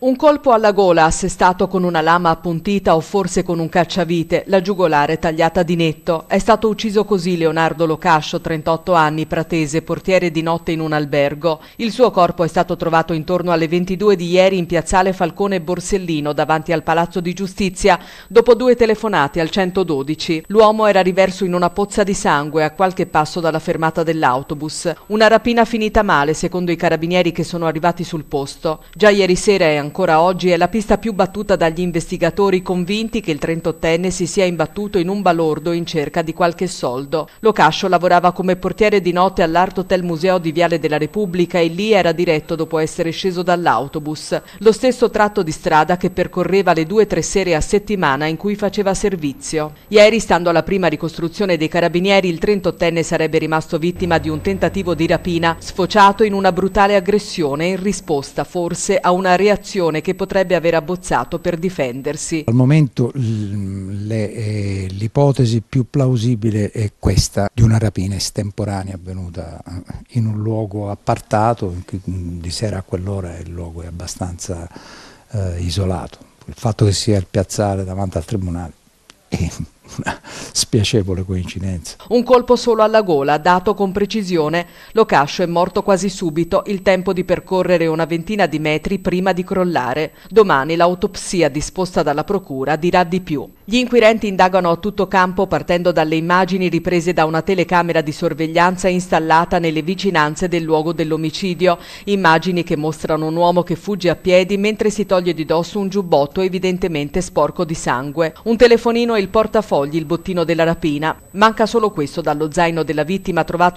Un colpo alla gola assestato con una lama appuntita o forse con un cacciavite, la giugolare tagliata di netto. È stato ucciso così Leonardo Locascio, 38 anni, pratese, portiere di notte in un albergo. Il suo corpo è stato trovato intorno alle 22 di ieri in piazzale Falcone Borsellino, davanti al Palazzo di Giustizia, dopo due telefonate al 112. L'uomo era riverso in una pozza di sangue a qualche passo dalla fermata dell'autobus. Una rapina finita male, secondo i carabinieri che sono arrivati sul posto. Già ieri sera è ancora oggi è la pista più battuta dagli investigatori convinti che il 38enne si sia imbattuto in un balordo in cerca di qualche soldo. Locascio lavorava come portiere di notte all'Art Hotel Museo di Viale della Repubblica e lì era diretto dopo essere sceso dall'autobus, lo stesso tratto di strada che percorreva le due o tre sere a settimana in cui faceva servizio. Ieri, stando alla prima ricostruzione dei carabinieri, il 38enne sarebbe rimasto vittima di un tentativo di rapina, sfociato in una brutale aggressione in risposta forse a una reazione azione che potrebbe aver abbozzato per difendersi. Al momento eh, l'ipotesi più plausibile è questa di una rapina estemporanea avvenuta eh, in un luogo appartato, mm, di sera a quell'ora il luogo è abbastanza eh, isolato. Il fatto che sia il piazzale davanti al tribunale è una spiacevole coincidenza. Un colpo solo alla gola, dato con precisione. Locascio è morto quasi subito, il tempo di percorrere una ventina di metri prima di crollare. Domani l'autopsia disposta dalla procura dirà di più. Gli inquirenti indagano a tutto campo partendo dalle immagini riprese da una telecamera di sorveglianza installata nelle vicinanze del luogo dell'omicidio, immagini che mostrano un uomo che fugge a piedi mentre si toglie di dosso un giubbotto evidentemente sporco di sangue, un telefonino e il portafogli, il bottino della rapina. Manca solo questo dallo zaino della vittima trovato a